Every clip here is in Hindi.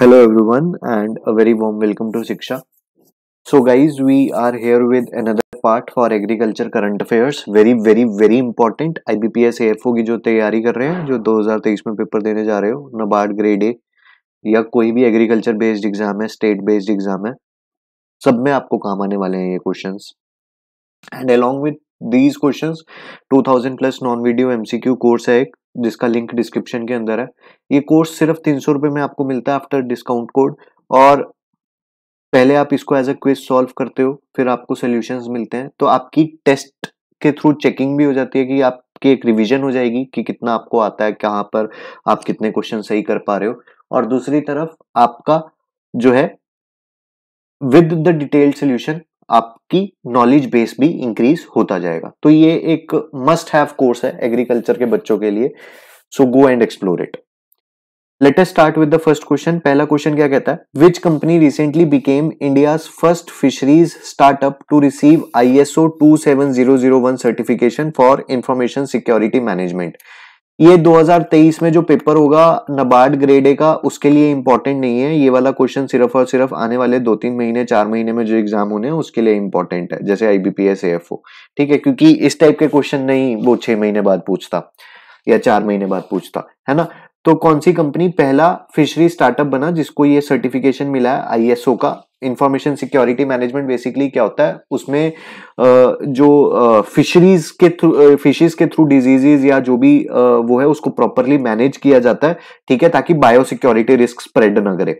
Hello everyone and a very warm welcome to Shiksha. So guys, we are here with another part for agriculture current affairs very very very important IBPS AFO की जो तैयारी कर रहे हैं जो 2023 में पेपर देने जा रहे हो नबार्ड ग्रेड ए या कोई भी एग्रीकल्चर बेस्ड एग्जाम है स्टेट बेस्ड एग्जाम है सब में आपको काम आने वाले हैं ये question and along with these question 2000 plus non video MCQ course है एक जिसका लिंक डिस्क्रिप्शन के अंदर है ये कोर्स सिर्फ तीन सौ में आपको मिलता है आफ्टर डिस्काउंट कोड और पहले आप इसको एज अ क्विज सॉल्व करते हो फिर आपको सोल्यूशन मिलते हैं तो आपकी टेस्ट के थ्रू चेकिंग भी हो जाती है कि आपकी एक रिवीजन हो जाएगी कि कितना आपको आता है कहाँ पर आप कितने क्वेश्चन सही कर पा रहे हो और दूसरी तरफ आपका जो है विद द डिटेल्ड सोल्यूशन आपकी नॉलेज बेस भी इंक्रीज होता जाएगा तो ये एक मस्ट हैव कोर्स है एग्रीकल्चर के बच्चों के लिए so go and explore it let start with the first question पहला क्वेश्चन क्या कहता है which company recently became India first fisheries startup to receive I S O two seven zero zero one certification for information security management ये 2023 में जो पेपर होगा नबार्ड ग्रेड ए का उसके लिए इंपॉर्टेंट नहीं है ये वाला क्वेश्चन सिर्फ और सिर्फ आने वाले दो तीन महीने चार महीने में जो एग्जाम होने हैं उसके लिए इंपॉर्टेंट है जैसे आईबीपीएस एफ ठीक है क्योंकि इस टाइप के क्वेश्चन नहीं वो छह महीने बाद पूछता या चार महीने बाद पूछता है ना तो कौन सी कंपनी पहला फिशरी स्टार्टअप बना जिसको ये सर्टिफिकेशन मिला है आईएसओ का इंफॉर्मेशन सिक्योरिटी मैनेजमेंट बेसिकली क्या होता है उसमें जो फिशरीज के थ्रू फिशीज के थ्रू डिजीजेज या जो भी वो है उसको प्रॉपरली मैनेज किया जाता है ठीक है ताकि बायो सिक्योरिटी रिस्क स्प्रेड ना करे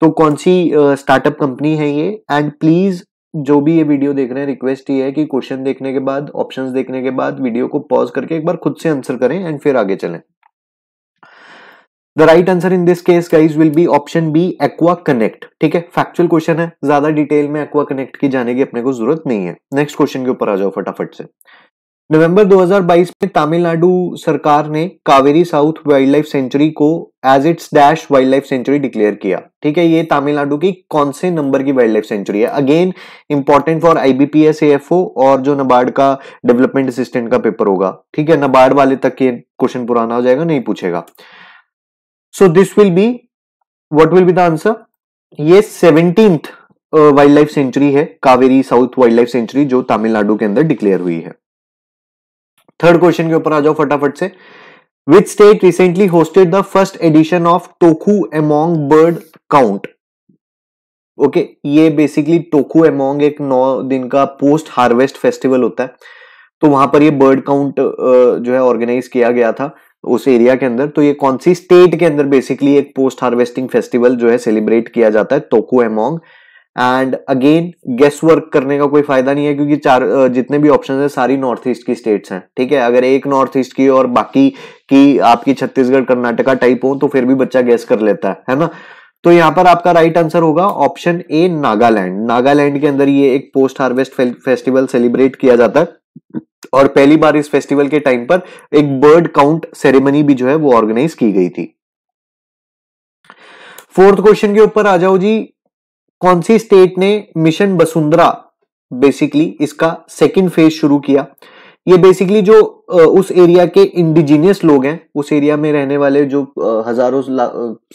तो कौन सी स्टार्टअप कंपनी है ये एंड प्लीज जो भी ये वीडियो देख रहे हैं रिक्वेस्ट ये है कि क्वेश्चन देखने के बाद ऑप्शंस देखने के बाद वीडियो को पॉज करके एक बार खुद से आंसर करें एंड फिर आगे चलें the right answer in this case guys will be option B aqua connect ठीक है फैक्चुअल क्वेश्चन है ज्यादा डिटेल में एक्वा कनेक्ट की जाने की अपने को जरूरत नहीं है नेक्स्ट क्वेश्चन के ऊपर आ जाओ फटाफट से नवंबर 2022 में तमिलनाडु सरकार ने Kaveri south wild life sanctuary को as its dash wild life sanctuary declare किया ठीक है ये तमिलनाडु की कौन से नंबर की वाइल्ड लाइफ सेंचुरी है again important for IBPS FO और जो नबार्ड का डेवलपमेंट असिस्टेंट का पेपर होगा ठीक है नबार्ड वाले तक ये क्वेश्चन पुराना हो जाएगा नहीं पूछेगा so this will be what will be the answer ये सेवनटींथ वाइल्ड लाइफ सेंचुरी है Kaveri south wild life sanctuary जो तमिलनाडु के अंदर डिक्लेयर हुई है थर्ड क्वेश्चन के ऊपर आ जाओ फटाफट से which state recently hosted the first edition of Tokhu Emong bird count okay ये बेसिकली टोकू एमोंग एक नौ दिन का पोस्ट हार्वेस्ट फेस्टिवल होता है तो वहां पर ये बर्ड काउंट uh, जो है ऑर्गेनाइज किया गया था उस एरिया के अंदर तो ये कौन सी स्टेट के अंदर बेसिकली एक पोस्ट हार्वेस्टिंग फेस्टिवल जो है सेलिब्रेट किया जाता है Tokhu Emong and again guess work करने का कोई फायदा नहीं है क्योंकि चार जितने भी ऑप्शन है सारी नॉर्थ ईस्ट की स्टेट्स हैं ठीक है अगर एक नॉर्थ ईस्ट की और बाकी की आपकी छत्तीसगढ़ कर्नाटका टाइप हो तो फिर भी बच्चा गेस कर लेता है है ना तो यहाँ पर आपका राइट आंसर होगा ऑप्शन ए नागालैंड नागालैंड के अंदर ये एक पोस्ट हार्वेस्ट फेस्टिवल सेलिब्रेट किया जाता है और पहली बार इस फेस्टिवल के टाइम पर एक बर्ड काउंट सेरेमनी भी जो है वो ऑर्गेनाइज की गई थी फोर्थ क्वेश्चन के ऊपर आ जाओ जी कौन सी स्टेट ने मिशन वसुंधरा बेसिकली इसका सेकेंड फेज शुरू किया ये बेसिकली जो उस एरिया के इंडिजीनियस लोग हैं उस एरिया में रहने वाले जो हजारों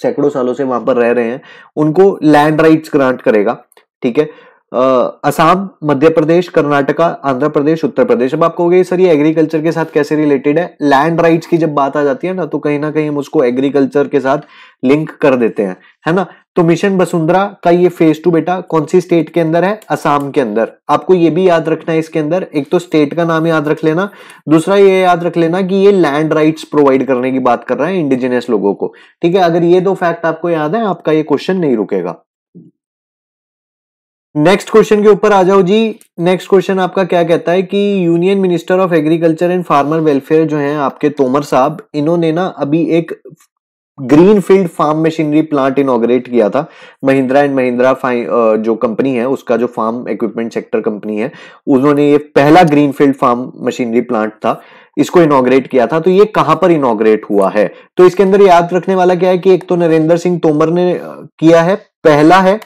सैकड़ों सालों से वहां पर रह रहे हैं उनको लैंड राइट्स ग्रांट करेगा ठीक है असम मध्य प्रदेश कर्नाटका आंध्र प्रदेश उत्तर प्रदेश अब आप कहोगे ये सर ये एग्रीकल्चर के साथ कैसे रिलेटेड है लैंड राइट्स की जब बात आ जाती है ना तो कहीं ना कहीं हम उसको एग्रीकल्चर के साथ लिंक कर देते हैं है ना तो मिशन वसुंधरा का ये फेज टू बेटा कौन सी स्टेट के अंदर है असम के अंदर आपको ये भी याद रखना है इसके अंदर एक तो स्टेट का नाम याद रख लेना दूसरा ये याद रख लेना कि ये लैंड राइट्स प्रोवाइड करने की बात कर रहा है इंडिजिनियस लोगों को ठीक है अगर ये दो फैक्ट आपको याद है आपका ये क्वेश्चन नहीं रुकेगा नेक्स्ट क्वेश्चन के ऊपर आ जाओ जी नेक्स्ट क्वेश्चन आपका क्या कहता है कि union minister of agriculture and farmer welfare जो हैं आपके तोमर साहब इन्होंने ना अभी एक green field farm machinery plant inaugurate किया था महिंद्रा एंड महिंद्रा जो कंपनी है उसका जो फार्म इक्विपमेंट सेक्टर कंपनी है उन्होंने ये पहला green field farm machinery plant था इसको इनोग्रेट किया था तो ये कहां पर इनोग्रेट हुआ है तो इसके अंदर याद रखने वाला क्या है कि एक तो नरेंद्र सिंह तोमर ने किया है पहला है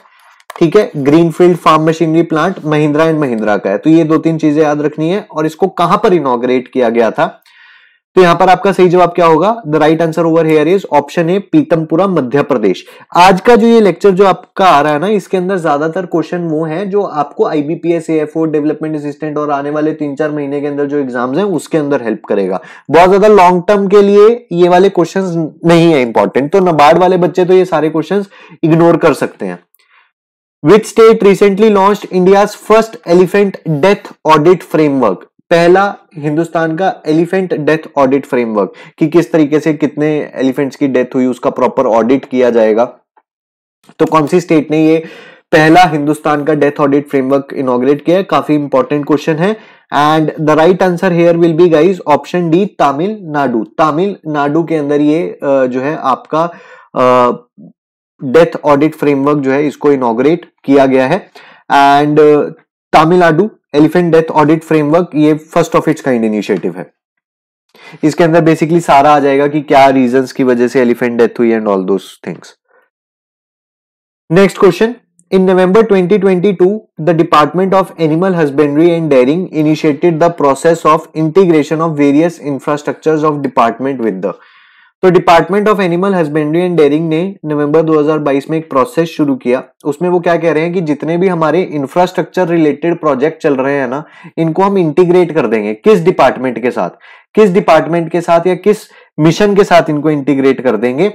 ठीक है greenfield farm machinery plant Mahindra and Mahindra का है तो ये दो तीन चीजें याद रखनी है और इसको कहां पर इनोग्रेट किया गया था तो यहां पर आपका सही जवाब क्या होगा the right answer over here is option A Pithampur Madhya Pradesh आज का जो ये लेक्चर जो आपका आ रहा है ना इसके अंदर ज्यादातर क्वेश्चन वो है जो आपको आईबीपीएस एफ डेवलपमेंट असिस्टेंट और आने वाले तीन चार महीने के अंदर जो एग्जाम्स हैं उसके अंदर हेल्प करेगा बहुत ज्यादा लॉन्ग टर्म के लिए ये वाले क्वेश्चन नहीं है इंपॉर्टेंट तो नबार्ड वाले बच्चे तो ये सारे क्वेश्चन इग्नोर कर सकते हैं which state recently launch India first elephant death audit framework पहला हिंदुस्तान का एलिफेंट डेथ ऑडिट फ्रेमवर्क कि किस तरीके से कितने एलिफेंट्स की डेथ हुई उसका प्रॉपर ऑडिट किया जाएगा तो कौन सी स्टेट ने ये पहला हिंदुस्तान का डेथ ऑडिट फ्रेमवर्क इनोग्रेट किया है काफी इंपॉर्टेंट क्वेश्चन है and the right answer here will be guys option D Tamil Nadu Tamil Nadu के अंदर ये जो है आपका डेथ ऑडिट फ्रेमवर्क जो है इसको इनोग्रेट किया गया है and Tamil Nadu elephant death audit framework ये first of its kind initiative है इसके अंदर बेसिकली सारा आ जाएगा कि क्या रीजंस की वजह से एलिफेंट डेथ हुई and all those things next question in November 2022 the department of animal husbandry and dairying initiated the process of integration of various infrastructure of department with the तो department of animal husbandry and dairying ने नवंबर 2022 में एक प्रोसेस शुरू किया उसमें वो क्या कह रहे हैं कि जितने भी हमारे इंफ्रास्ट्रक्चर रिलेटेड प्रोजेक्ट चल रहे हैं ना इनको हम इंटीग्रेट कर देंगे किस डिपार्टमेंट के साथ किस डिपार्टमेंट के साथ या किस मिशन के साथ इनको इंटीग्रेट कर देंगे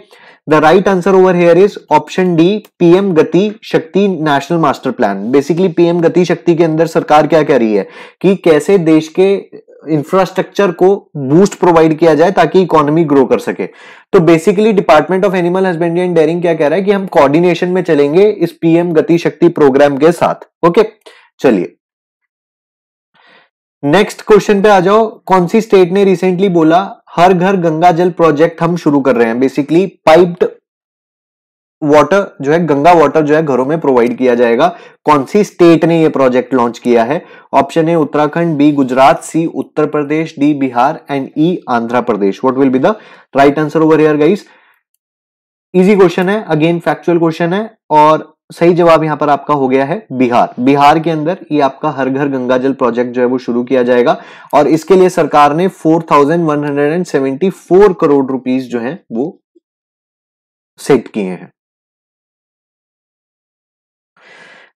the right answer over here is option D PM Gati Shakti national master plan basically PM Gati Shakti के अंदर सरकार क्या कह रही है कि कैसे देश के इंफ्रास्ट्रक्चर को बूस्ट प्रोवाइड किया जाए ताकि इकोनॉमी ग्रो कर सके तो basically department of animal husbandry and dairying क्या कह रहा है कि हम कोऑर्डिनेशन में चलेंगे इस पीएम गति शक्ति प्रोग्राम के साथ ओके चलिए नेक्स्ट क्वेश्चन पे आ जाओ कौन सी स्टेट ने रिसेंटली बोला हर घर गंगा जल प्रोजेक्ट हम शुरू कर रहे हैं बेसिकली पाइप्ड वाटर जो है गंगा वाटर जो है घरों में प्रोवाइड किया जाएगा कौन सी स्टेट ने यह प्रोजेक्ट लॉन्च किया है option A Uttarakhand B Gujarat C Uttar Pradesh D Bihar and E e, Andhra Pradesh what will be the right answer over here guys easy question है अगेन फैक्चुअल क्वेश्चन है और सही जवाब यहां पर आपका हो गया है बिहार बिहार के अंदर ये आपका हर घर गंगा जल प्रोजेक्ट जो है वो शुरू किया जाएगा और इसके लिए सरकार ने 4,174 करोड़ रुपीस जो है वो सेट किए हैं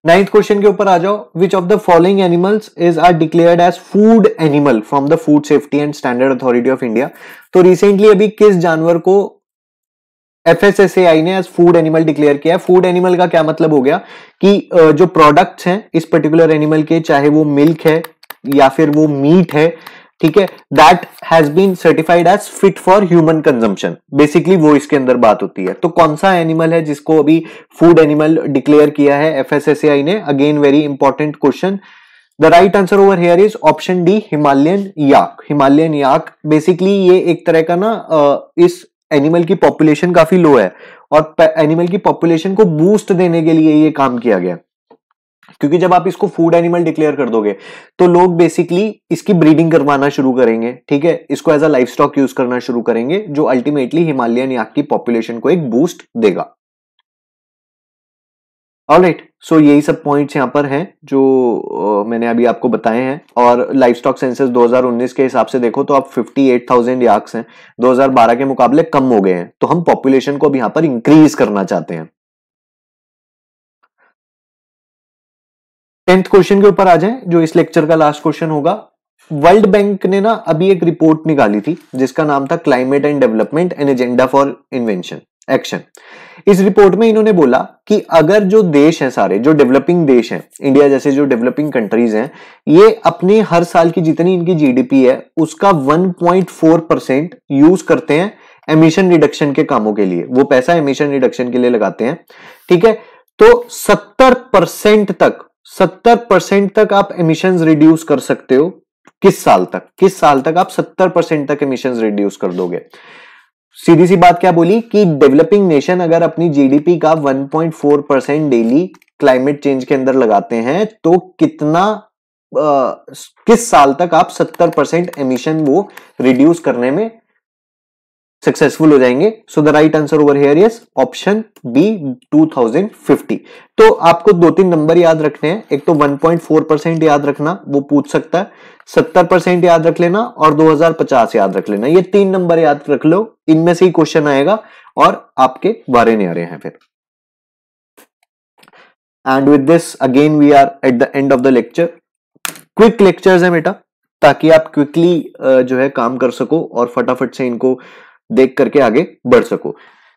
नाइन्थ क्वेश्चन के ऊपर आ जाओ which of the following animals is are declared as food animal from the food safety and standard authority of India तो रिसेंटली अभी किस जानवर को F S S A I ने एज फूड एनिमल डिक्लेयर किया है फूड एनिमल का क्या मतलब हो गया कि जो प्रोडक्ट्स हैं इस पर्टिकुलर एनिमल के चाहे वो मिल्क है या फिर वो मीट है ठीक है that has been certified as fit for human consumption basically वो इसके अंदर बात होती है तो कौन सा एनिमल है जिसको अभी फूड एनिमल डिक्लेयर किया है एफ ने again very important question the right answer over here is option D Himalayan yak Himalayan yak basically ये एक तरह का ना इस एनिमल की पॉपुलेशन काफी लो है और एनिमल की पॉपुलेशन को बूस्ट देने के लिए ये काम किया गया क्योंकि जब आप इसको फूड एनिमल डिक्लेयर कर दोगे तो लोग बेसिकली इसकी ब्रीडिंग करवाना शुरू करेंगे ठीक है इसको as a life stock use करना शुरू करेंगे जो अल्टीमेटली हिमालयन याक की पॉपुलेशन को एक बूस्ट देगा राइट सो right. so, यही सब पॉइंट्स यहां पर हैं जो uh, मैंने अभी आपको बताए हैं और लाइफ स्टॉक सेंसस 2019 के हिसाब से देखो तो अब 58,000 याक्स हैं 2012 के मुकाबले कम हो गए हैं तो हम पॉपुलेशन को अब यहां पर इंक्रीज करना चाहते हैं टेंथ क्वेश्चन के ऊपर आ जाए जो इस लेक्चर का लास्ट क्वेश्चन होगा वर्ल्ड बैंक ने ना अभी एक रिपोर्ट निकाली थी जिसका नाम था climate and development an agenda for invention action इस रिपोर्ट में इन्होंने बोला कि अगर जो देश हैं सारे जो डेवलपिंग देश हैं इंडिया जैसे जो डेवलपिंग कंट्रीज हैं ये अपने हर साल की जितनी इनकी जीडीपी है उसका 1.4 परसेंट यूज करते हैं एमिशन रिडक्शन के कामों के लिए वो पैसा एमिशन रिडक्शन के लिए लगाते हैं ठीक है तो 70 परसेंट तक सत्तर परसेंट तक आप एमिशन रिड्यूस कर सकते हो किस साल तक किस साल तक आप सत्तर परसेंट तक एमिशन रिड्यूस कर दोगे सीधी सी बात क्या बोली कि डेवलपिंग नेशन अगर अपनी जीडीपी का 1.4 परसेंट डेली क्लाइमेट चेंज के अंदर लगाते हैं तो कितना आ, किस साल तक आप 70 परसेंट एमिशन वो रिड्यूस करने में सक्सेसफुल हो जाएंगे so the right answer over here yes option B 2050 तो आपको दो तीन नंबर याद रखने हैं एक तो 1.4 परसेंट याद रखना वो पूछ सकता है 70 परसेंट याद रख लेना और 2050 याद रख लेना ये तीन नंबर याद रख लो इनमें से ही क्वेश्चन आएगा और आपके बारे नहीं आ रहे हैं फिर and with this again we are at the end of the lecture quick lectures है बेटा ताकि आप क्विकली जो है काम कर सको और फटाफट से इनको देख करके आगे बढ़ सको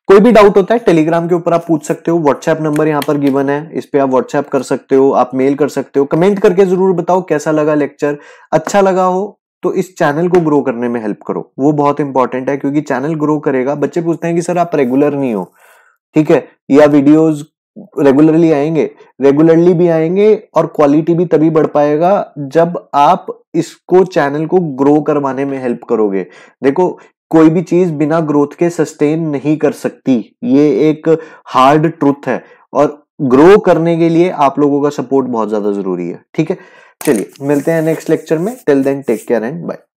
कोई भी डाउट होता है टेलीग्राम के ऊपर आप पूछ सकते हो व्हाट्सएप नंबर यहाँ पर गिवन है इस पर आप व्हाट्सएप कर सकते हो आप मेल कर सकते हो कमेंट करके जरूर बताओ कैसा लगा लेक्चर अच्छा लगा हो तो इस चैनल को ग्रो करने में हेल्प करो वो बहुत इंपॉर्टेंट है क्योंकि चैनल ग्रो करेगा बच्चे पूछते हैं कि सर आप रेगुलर नहीं हो ठीक है या वीडियोज रेगुलरली आएंगे रेगुलरली भी आएंगे और क्वालिटी भी तभी बढ़ पाएगा जब आप इसको चैनल को ग्रो करवाने में हेल्प करोगे देखो कोई भी चीज बिना ग्रोथ के सस्टेन नहीं कर सकती ये एक हार्ड ट्रुथ है और ग्रो करने के लिए आप लोगों का सपोर्ट बहुत ज्यादा जरूरी है ठीक है चलिए मिलते हैं नेक्स्ट लेक्चर में till then take care and bye